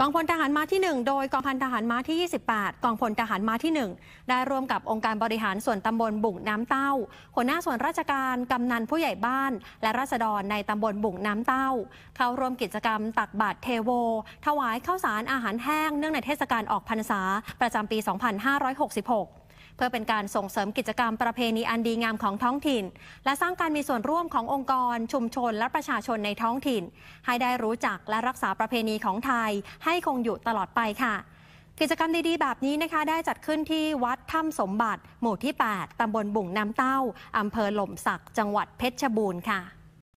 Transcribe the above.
กองพลทหารม้าที่ 1 โดยกองพันทหารม้าที่28 กองพลทหารม้าที่ 1 ได้ร่วมกับองค์การบริหารส่วนตำบลบุ่งน้ำเต้า หัวหน้าส่วนราชการ กำนันผู้ใหญ่บ้าน และราษฎรในตำบลบุ่งน้ำเต้า เข้าร่วมกิจกรรมตักบาตรเทโว ถวายข้าวสารอาหารแห้ง เนื่องในเทศกาลออกพรรษาประจำปี 2566เพื่อเป็นการส่งเสริมกิจกรรมประเพณีอันดีงามของท้องถิ่น และสร้างการมีส่วนร่วมขององค์กรชุมชนและประชาชนในท้องถิ่นให้ได้รู้จักและรักษาประเพณีของไทยให้คงอยู่ตลอดไปค่ะ กิจกรรมดีๆแบบนี้นะคะ ได้จัดขึ้นที่วัดถ้ำสมบัติ หมู่ที่ 8 ตำบลบุ่งน้ำเต้า อำเภอหล่มสัก จังหวัดเพชรบูรณ์ค่ะ